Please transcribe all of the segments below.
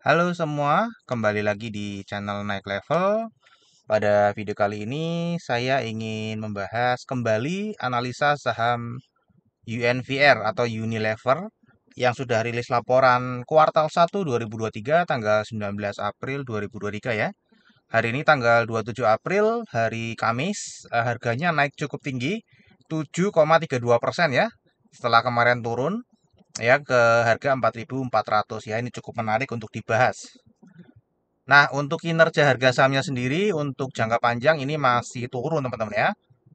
Halo semua, kembali lagi di channel Naik Level. Pada video kali ini saya ingin membahas kembali analisa saham UNVR atau Unilever yang sudah rilis laporan kuartal 1 2023 tanggal 19 April 2023 ya. Hari ini tanggal 27 April, hari Kamis, eh, harganya naik cukup tinggi 7,32% ya setelah kemarin turun ya ke harga 4.400 ya ini cukup menarik untuk dibahas. Nah, untuk kinerja harga sahamnya sendiri untuk jangka panjang ini masih turun teman-teman ya.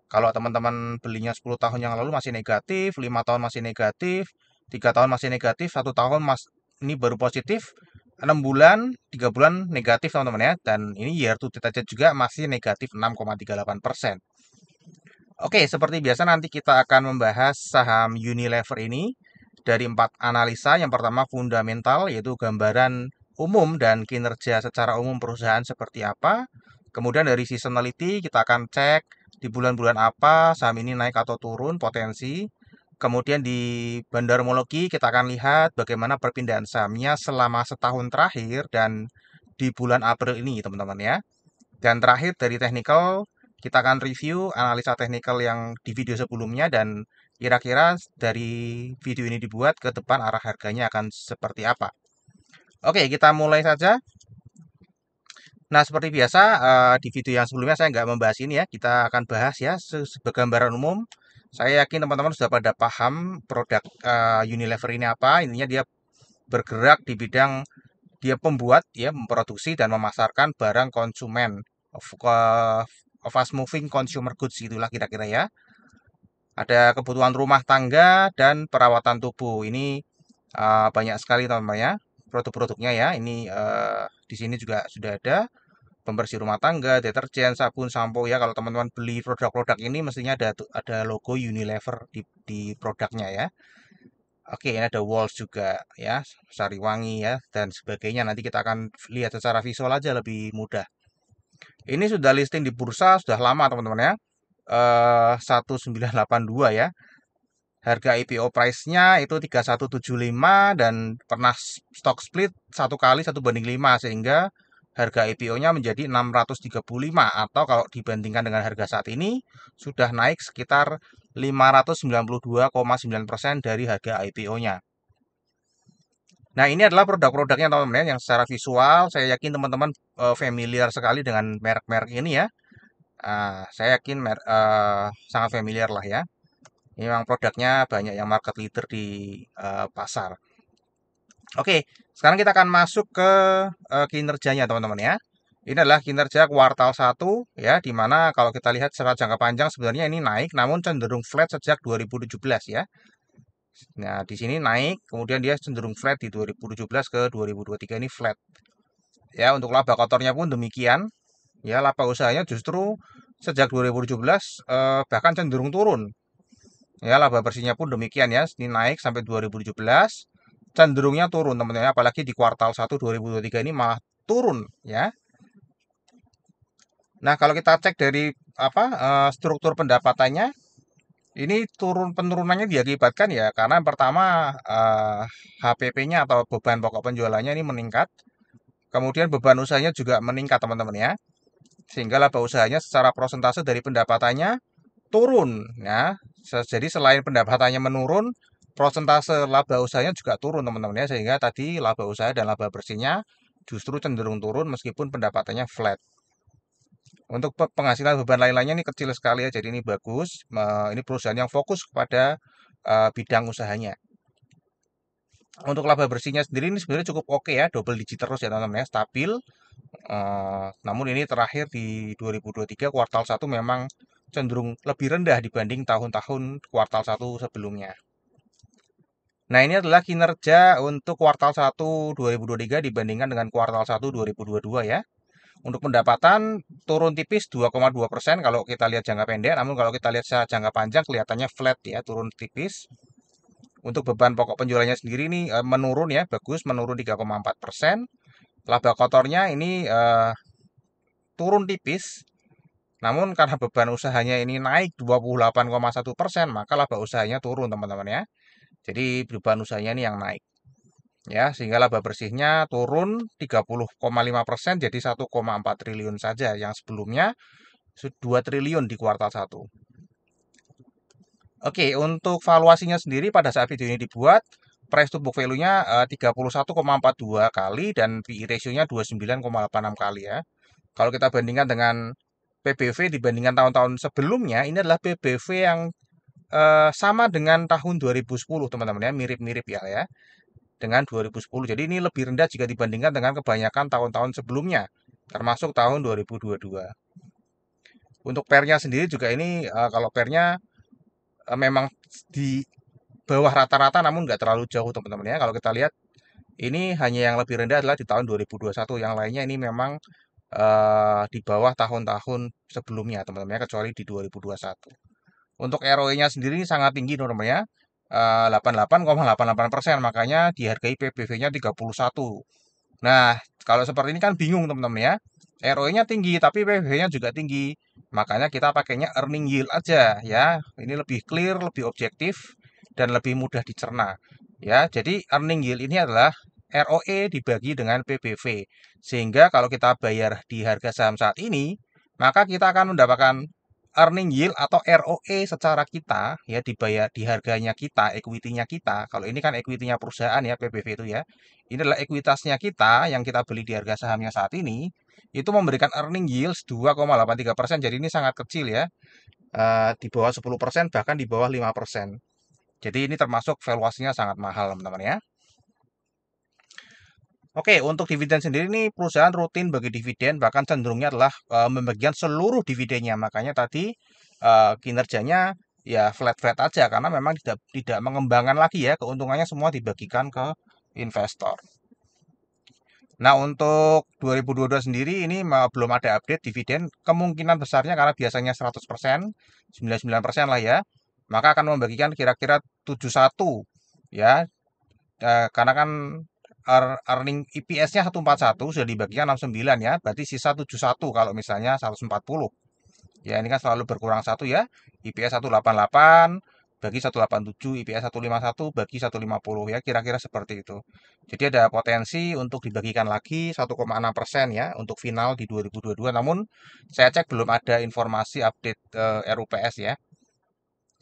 Kalau teman-teman belinya 10 tahun yang lalu masih negatif, 5 tahun masih negatif, 3 tahun masih negatif, 1 tahun mas ini baru positif, 6 bulan, 3 bulan negatif teman-teman ya. Dan ini year to date juga masih negatif 6,38%. Oke, seperti biasa nanti kita akan membahas saham Unilever ini dari empat analisa. Yang pertama fundamental yaitu gambaran umum dan kinerja secara umum perusahaan seperti apa. Kemudian dari seasonality kita akan cek di bulan-bulan apa saham ini naik atau turun potensi. Kemudian di bandarmologi kita akan lihat bagaimana perpindahan sahamnya selama setahun terakhir dan di bulan April ini teman-teman ya. Dan terakhir dari technical kita akan review analisa technical yang di video sebelumnya dan kira-kira dari video ini dibuat ke depan arah harganya akan seperti apa. Oke, kita mulai saja. Nah, seperti biasa eh, di video yang sebelumnya saya nggak membahas ini ya. Kita akan bahas ya sebagai gambaran umum. Saya yakin teman-teman sudah pada paham produk eh, Unilever ini apa. Intinya dia bergerak di bidang dia pembuat, ya memproduksi dan memasarkan barang konsumen fast eh, moving consumer goods itulah kira-kira ya ada kebutuhan rumah tangga dan perawatan tubuh. Ini uh, banyak sekali teman-teman ya produk-produknya ya. Ini uh, di sini juga sudah ada pembersih rumah tangga, deterjen, sabun, sampo ya. Kalau teman-teman beli produk-produk ini mestinya ada ada logo Unilever di di produknya ya. Oke, ini ada Walls juga ya, Sari Wangi ya dan sebagainya. Nanti kita akan lihat secara visual aja lebih mudah. Ini sudah listing di bursa sudah lama teman-teman ya. 1982 eh, ya. Harga IPO price-nya itu 3175 dan pernah stock split satu kali satu banding 5 sehingga harga IPO-nya menjadi 635 atau kalau dibandingkan dengan harga saat ini sudah naik sekitar 592,9% dari harga IPO-nya. Nah, ini adalah produk-produknya teman-teman ya, yang secara visual saya yakin teman-teman eh, familiar sekali dengan merek-merek ini ya. Ah, saya yakin uh, sangat familiar lah ya. Ini memang produknya banyak yang market leader di uh, pasar. Oke, sekarang kita akan masuk ke uh, kinerjanya teman-teman ya. Ini adalah kinerja kuartal 1 ya, di mana kalau kita lihat secara jangka panjang sebenarnya ini naik namun cenderung flat sejak 2017 ya. Nah, di sini naik, kemudian dia cenderung flat di 2017 ke 2023 ini flat. Ya, untuk laba kotornya pun demikian. Ya, laba usahanya justru sejak 2017 eh, bahkan cenderung turun. Ya, laba bersihnya pun demikian ya, ini naik sampai 2017, cenderungnya turun teman-teman, apalagi di kuartal 1 2023 ini malah turun ya. Nah, kalau kita cek dari apa eh, struktur pendapatannya ini turun penurunannya diakibatkan ya karena yang pertama eh, HPP-nya atau beban pokok penjualannya ini meningkat. Kemudian beban usahanya juga meningkat teman-teman ya sehingga laba usahanya secara prosentase dari pendapatannya turun ya jadi selain pendapatannya menurun prosentase laba usahanya juga turun teman-teman ya sehingga tadi laba usaha dan laba bersihnya justru cenderung turun meskipun pendapatannya flat untuk penghasilan beban lain-lainnya ini kecil sekali ya jadi ini bagus ini perusahaan yang fokus kepada eh, bidang usahanya untuk laba bersihnya sendiri ini sebenarnya cukup oke okay ya, double digit terus ya teman-teman ya, stabil. Uh, namun ini terakhir di 2023 kuartal 1 memang cenderung lebih rendah dibanding tahun-tahun kuartal 1 sebelumnya. Nah ini adalah kinerja untuk kuartal 1 2023 dibandingkan dengan kuartal 1 2022 ya. Untuk pendapatan turun tipis 2,2 kalau kita lihat jangka pendek, namun kalau kita lihat secara jangka panjang kelihatannya flat ya, turun tipis. Untuk beban pokok penjualannya sendiri ini uh, eh, menurun ya, bagus menurun 3,4 persen. Laba kotornya ini uh, turun tipis, namun karena beban usahanya ini naik 28,1 persen, maka laba usahanya turun teman-teman ya. Jadi beban usahanya ini yang naik. Ya, sehingga laba bersihnya turun 30,5 persen jadi 1,4 triliun saja yang sebelumnya 2 triliun di kuartal 1. Oke, untuk valuasinya sendiri pada saat video ini dibuat, price to book value-nya 31,42 eh, kali dan PE ratio-nya 29,86 kali ya. Kalau kita bandingkan dengan PBV dibandingkan tahun-tahun sebelumnya, ini adalah PBV yang eh, sama dengan tahun 2010 teman-teman ya, mirip-mirip ya ya. Dengan 2010. Jadi ini lebih rendah jika dibandingkan dengan kebanyakan tahun-tahun sebelumnya, termasuk tahun 2022. Untuk pernya sendiri juga ini eh, kalau pernya Eh, memang di bawah rata-rata namun nggak terlalu jauh teman-teman ya. Kalau kita lihat ini hanya yang lebih rendah adalah di tahun 2021. Yang lainnya ini memang uh, di bawah tahun-tahun sebelumnya teman-teman ya kecuali di 2021. Untuk ROE-nya sendiri sangat tinggi normalnya Uh, 88,88 persen makanya dihargai PBV-nya 31. Nah kalau seperti ini kan bingung teman-teman ya. ROE-nya tinggi tapi PBV-nya juga tinggi. Makanya kita pakainya earning yield aja ya. Ini lebih clear, lebih objektif dan lebih mudah dicerna. Ya, jadi earning yield ini adalah ROE dibagi dengan PBV. Sehingga kalau kita bayar di harga saham saat ini, maka kita akan mendapatkan earning yield atau ROE secara kita ya dibayar di harganya kita, equity-nya kita. Kalau ini kan equity-nya perusahaan ya PBV itu ya. Ini adalah ekuitasnya kita yang kita beli di harga sahamnya saat ini itu memberikan earning yield 2,83 persen. Jadi ini sangat kecil ya, uh, di bawah 10 persen bahkan di bawah 5 persen. Jadi ini termasuk valuasinya sangat mahal teman-teman ya. Oke, untuk dividen sendiri ini perusahaan rutin bagi dividen bahkan cenderungnya adalah uh, membagikan seluruh dividennya. Makanya tadi uh, kinerjanya ya flat-flat aja karena memang tidak tidak mengembangkan lagi ya keuntungannya semua dibagikan ke investor. Nah untuk 2022 sendiri ini belum ada update dividen kemungkinan besarnya karena biasanya 100%, 99% lah ya, maka akan membagikan kira-kira 71 ya. E, karena kan er, earning EPS-nya 141 sudah dibagikan 69 ya, berarti sisa 71 kalau misalnya 140. Ya ini kan selalu berkurang satu ya, EPS 188, bagi 187, IPS 151 bagi 150 ya, kira-kira seperti itu. Jadi ada potensi untuk dibagikan lagi 1,6 persen ya untuk final di 2022. Namun saya cek belum ada informasi update uh, eh, RUPS ya.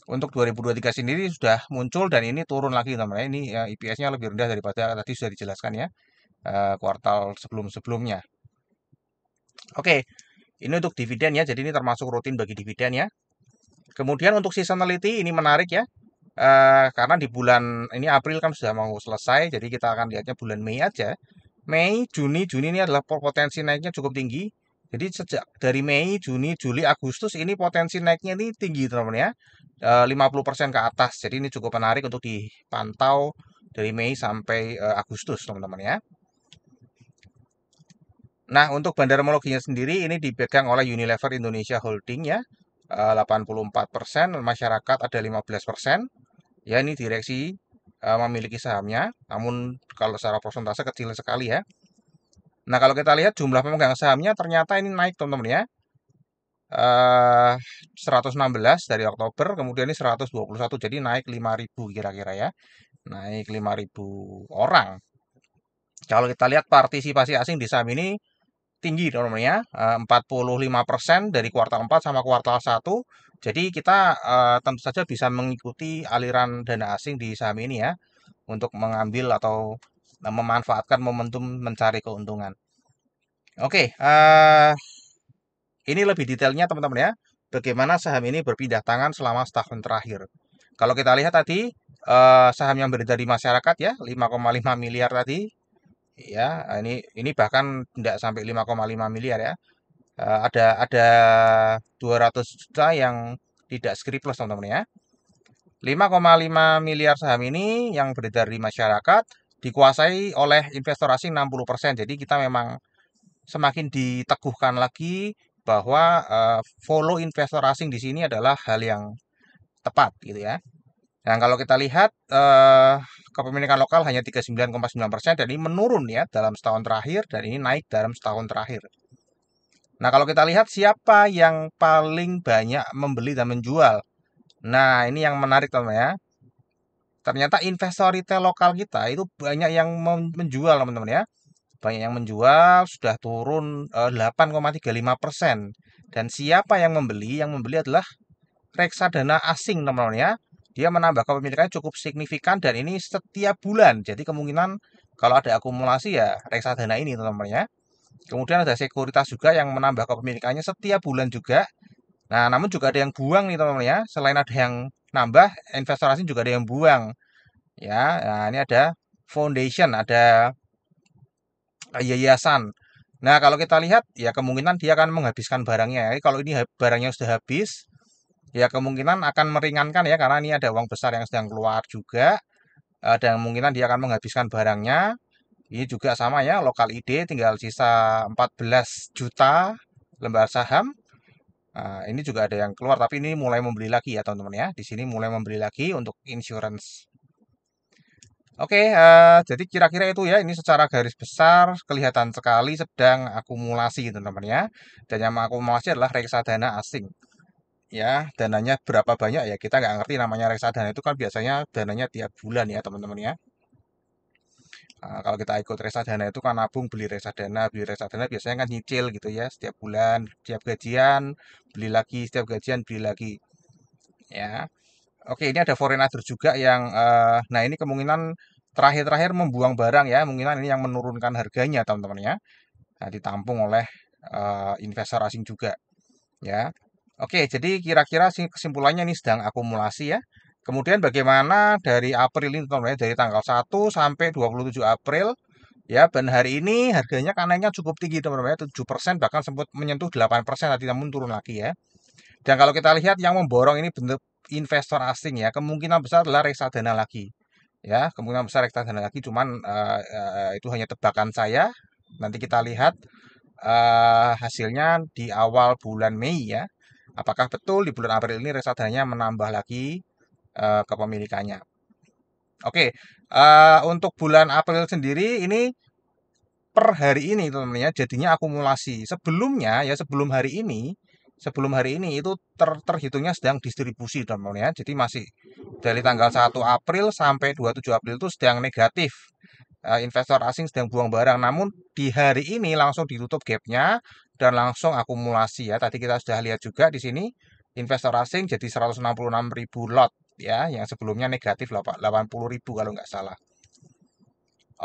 Untuk 2023 sendiri sudah muncul dan ini turun lagi teman-teman. Ini ya, IPS-nya lebih rendah daripada tadi sudah dijelaskan ya uh, kuartal sebelum-sebelumnya. Oke, ini untuk dividen ya. Jadi ini termasuk rutin bagi dividen ya. Kemudian untuk seasonality ini menarik ya. Uh, karena di bulan ini April kan sudah mau selesai, jadi kita akan lihatnya bulan Mei aja. Mei, Juni, Juni ini adalah potensi naiknya cukup tinggi. Jadi sejak dari Mei, Juni, Juli, Agustus ini potensi naiknya ini tinggi teman-teman ya. Eh, uh, 50% ke atas. Jadi ini cukup menarik untuk dipantau dari Mei sampai uh, Agustus teman-teman ya. Nah, untuk bandarmologinya sendiri ini dipegang oleh Unilever Indonesia Holding ya. 84 eh, persen, masyarakat ada 15 persen. Ya ini direksi eh, memiliki sahamnya, namun kalau secara persentase kecil sekali ya. Nah kalau kita lihat jumlah pemegang sahamnya ternyata ini naik teman-teman ya. Uh, eh, 116 dari Oktober, kemudian ini 121, jadi naik 5.000 kira-kira ya. Naik 5.000 orang. Kalau kita lihat partisipasi asing di saham ini tinggi namanya 45% eh, dari kuartal 4 sama kuartal 1. Jadi kita eh, tentu saja bisa mengikuti aliran dana asing di saham ini ya untuk mengambil atau memanfaatkan momentum mencari keuntungan. Oke, eh, ini lebih detailnya teman-teman ya, bagaimana saham ini berpindah tangan selama setahun terakhir. Kalau kita lihat tadi, saham yang beredar di masyarakat ya, 5,5 miliar tadi, ya ini ini bahkan tidak sampai 5,5 miliar ya eh, ada ada 200 juta yang tidak scriptless teman-teman ya 5,5 miliar saham ini yang beredar di masyarakat dikuasai oleh investor asing 60% jadi kita memang semakin diteguhkan lagi bahwa eh, follow investor asing di sini adalah hal yang tepat gitu ya dan nah, kalau kita lihat eh, kepemilikan lokal hanya 39,9 persen dan ini menurun ya dalam setahun terakhir dan ini naik dalam setahun terakhir. Nah kalau kita lihat siapa yang paling banyak membeli dan menjual. Nah ini yang menarik teman ya. Ternyata investor retail lokal kita itu banyak yang menjual teman-teman ya. Banyak yang menjual sudah turun 8,35 eh, persen. Dan siapa yang membeli? Yang membeli adalah reksadana asing teman-teman ya dia menambah kepemilikannya cukup signifikan dan ini setiap bulan. Jadi kemungkinan kalau ada akumulasi ya reksadana ini teman-teman ya. Kemudian ada sekuritas juga yang menambah kepemilikannya setiap bulan juga. Nah, namun juga ada yang buang nih teman-teman ya. Selain ada yang nambah, investor asing juga ada yang buang. Ya, nah ini ada foundation, ada yayasan. Nah, kalau kita lihat ya kemungkinan dia akan menghabiskan barangnya. Jadi, kalau ini barangnya sudah habis, ya kemungkinan akan meringankan ya karena ini ada uang besar yang sedang keluar juga uh, dan kemungkinan dia akan menghabiskan barangnya ini juga sama ya lokal ID tinggal sisa 14 juta lembar saham uh, ini juga ada yang keluar tapi ini mulai membeli lagi ya teman-teman ya di sini mulai membeli lagi untuk insurance Oke, okay, uh, eh, jadi kira-kira itu ya, ini secara garis besar kelihatan sekali sedang akumulasi teman-teman ya. Dan yang mengakumulasi adalah reksadana asing ya dananya berapa banyak ya kita nggak ngerti namanya reksadana itu kan biasanya dananya tiap bulan ya teman-teman ya Nah, kalau kita ikut reksadana itu kan nabung beli reksadana, beli reksadana biasanya kan nyicil gitu ya setiap bulan, setiap gajian beli lagi, setiap gajian beli lagi. Ya. Oke, ini ada foreign other juga yang eh, nah ini kemungkinan terakhir-terakhir membuang barang ya, kemungkinan ini yang menurunkan harganya teman-teman ya. Nah, ditampung oleh eh, investor asing juga. Ya. Oke, jadi kira-kira kesimpulannya ini sedang akumulasi ya. Kemudian bagaimana dari April ini teman-teman ya, dari tanggal 1 sampai 27 April ya dan hari ini harganya kanannya cukup tinggi teman-teman ya 7% bahkan sempat menyentuh 8% tadi namun turun lagi ya. Dan kalau kita lihat yang memborong ini bentuk investor asing ya, kemungkinan besar adalah reksadana lagi. Ya, kemungkinan besar reksadana lagi cuman uh, uh, itu hanya tebakan saya. Nanti kita lihat uh, hasilnya di awal bulan Mei ya apakah betul di bulan April ini reksadana menambah lagi uh, kepemilikannya. Oke, okay, uh, eh, untuk bulan April sendiri ini per hari ini teman-teman ya, jadinya akumulasi. Sebelumnya ya sebelum hari ini, sebelum hari ini itu ter terhitungnya sedang distribusi teman-teman ya. Jadi masih dari tanggal 1 April sampai 27 April itu sedang negatif. Eh, investor asing sedang buang barang. Namun di hari ini langsung ditutup gapnya dan langsung akumulasi ya. Tadi kita sudah lihat juga di sini investor asing jadi 166.000 lot ya, yang sebelumnya negatif 80.000 kalau nggak salah.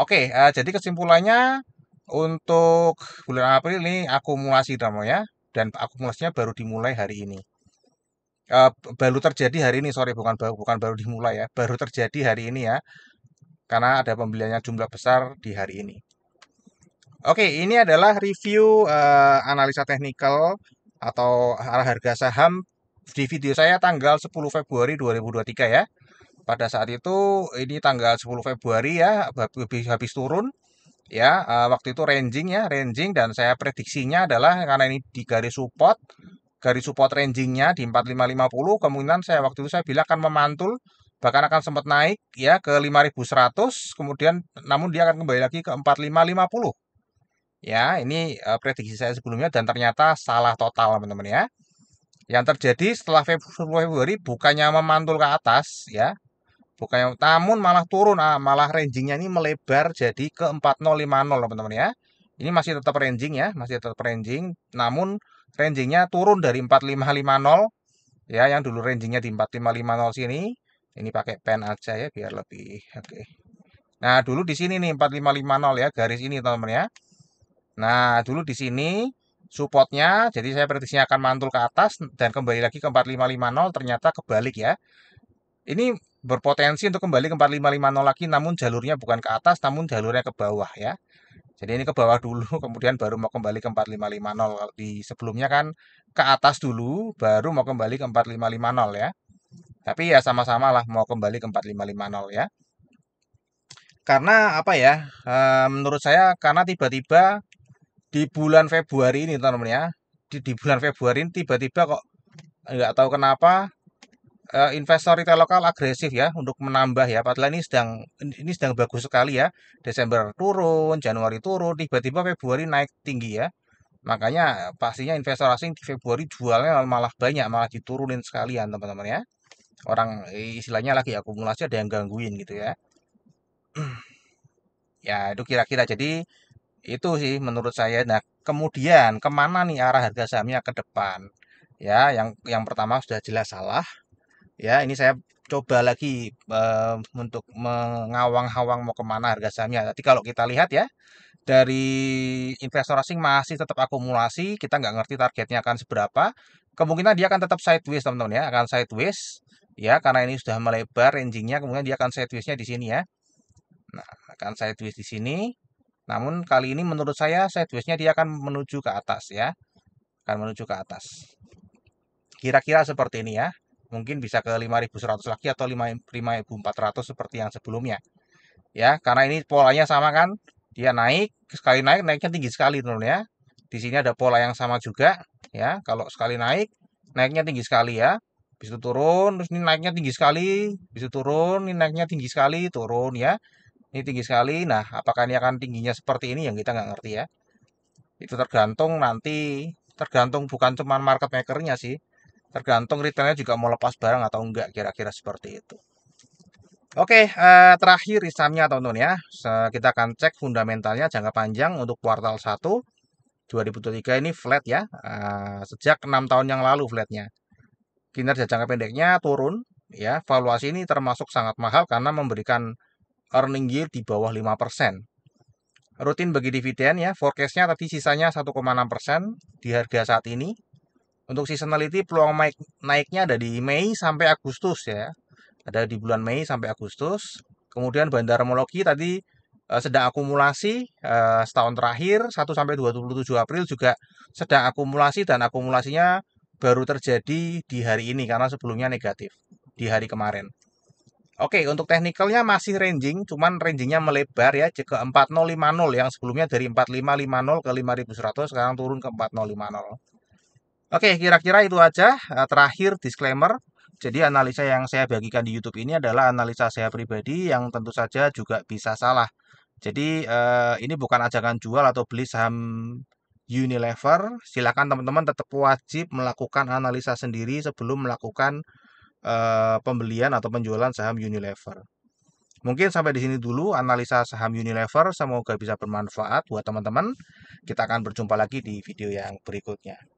Oke, eh, jadi kesimpulannya untuk bulan April ini akumulasi drama ya dan akumulasinya baru dimulai hari ini. Uh, baru terjadi hari ini sorry bukan baru bukan baru dimulai ya baru terjadi hari ini ya karena ada pembeliannya jumlah besar di hari ini. Oke, ini adalah review uh, analisa teknikal atau arah harga saham di video saya tanggal 10 Februari 2023 ya. Pada saat itu ini tanggal 10 Februari ya habis habis turun ya uh, waktu itu ranging ya ranging dan saya prediksinya adalah karena ini di garis support garis support rangingnya di 4550 kemungkinan saya waktu itu saya bilang akan memantul bahkan akan sempat naik ya ke 5100 kemudian namun dia akan kembali lagi ke 4550 ya ini eh, prediksi saya sebelumnya dan ternyata salah total teman-teman ya yang terjadi setelah Februari bukannya memantul ke atas ya bukannya namun malah turun ah, malah rangingnya ini melebar jadi ke 4050 teman-teman ya ini masih tetap ranging ya masih tetap ranging namun rangingnya turun dari 4550 ya yang dulu rangingnya di 4550 sini ini pakai pen aja ya biar lebih oke okay. nah dulu di sini nih 4550 ya garis ini teman-teman ya nah dulu di sini supportnya jadi saya prediksinya akan mantul ke atas dan kembali lagi ke 4550 ternyata kebalik ya ini berpotensi untuk kembali ke 4550 lagi namun jalurnya bukan ke atas namun jalurnya ke bawah ya jadi ini ke bawah dulu, kemudian baru mau kembali ke 4550. Di sebelumnya kan ke atas dulu, baru mau kembali ke 4550 ya. Tapi ya sama-sama lah mau kembali ke 4550 ya. Karena apa ya? menurut saya karena tiba-tiba di bulan Februari ini teman-teman ya. Di, di bulan Februari ini tiba-tiba kok nggak tahu kenapa investor retail lokal agresif ya untuk menambah ya padahal ini sedang ini sedang bagus sekali ya Desember turun Januari turun tiba-tiba Februari naik tinggi ya makanya pastinya investor asing di Februari jualnya malah banyak malah diturunin sekalian teman-teman ya orang eh, istilahnya lagi akumulasi ada yang gangguin gitu ya ya itu kira-kira jadi itu sih menurut saya nah kemudian kemana nih arah harga sahamnya ke depan ya yang yang pertama sudah jelas salah ya ini saya coba lagi eh, untuk mengawang-awang mau kemana harga sahamnya tapi kalau kita lihat ya dari investor asing masih tetap akumulasi kita nggak ngerti targetnya akan seberapa kemungkinan dia akan tetap sideways teman-teman ya akan sideways ya karena ini sudah melebar rangingnya kemudian dia akan sideways-nya di sini ya nah akan sideways di sini namun kali ini menurut saya sideways-nya dia akan menuju ke atas ya akan menuju ke atas kira-kira seperti ini ya mungkin bisa ke 5100 lagi atau 5400 seperti yang sebelumnya ya karena ini polanya sama kan dia naik sekali naik naiknya tinggi sekali teman ya di sini ada pola yang sama juga ya kalau sekali naik naiknya tinggi sekali ya bisa turun, terus ini naiknya tinggi sekali, bisa turun, ini naiknya tinggi sekali, turun ya. Ini tinggi sekali. Nah, apakah ini akan tingginya seperti ini yang kita nggak ngerti ya. Itu tergantung nanti, tergantung bukan cuma market makernya sih. Tergantung retailnya juga mau lepas barang atau enggak kira-kira seperti itu. Oke, eh, terakhir isamnya teman-teman ya. Kita akan cek fundamentalnya jangka panjang untuk kuartal 1 2023 ini flat ya. Eh, sejak 6 tahun yang lalu flatnya kinerja jangka pendeknya turun ya valuasi ini termasuk sangat mahal karena memberikan earning yield di bawah 5%. Rutin bagi dividen ya, forecastnya tadi sisanya 1,6% di harga saat ini. Untuk seasonality peluang naik, naiknya ada di Mei sampai Agustus ya. Ada di bulan Mei sampai Agustus. Kemudian bandar homologi tadi eh, sedang akumulasi eh, setahun terakhir 1 sampai 27 April juga sedang akumulasi dan akumulasinya baru terjadi di hari ini karena sebelumnya negatif di hari kemarin. Oke, untuk teknikalnya masih ranging, cuman rangingnya melebar ya ke 4050 yang sebelumnya dari 4550 ke 5100 sekarang turun ke 4050. Oke, kira-kira itu aja. Eh, terakhir disclaimer, jadi analisa yang saya bagikan di YouTube ini adalah analisa saya pribadi yang tentu saja juga bisa salah. Jadi eh, ini bukan ajakan jual atau beli saham Unilever, silakan teman-teman tetap wajib melakukan analisa sendiri sebelum melakukan uh, pembelian atau penjualan saham Unilever. Mungkin sampai di sini dulu analisa saham Unilever, semoga bisa bermanfaat buat teman-teman. Kita akan berjumpa lagi di video yang berikutnya.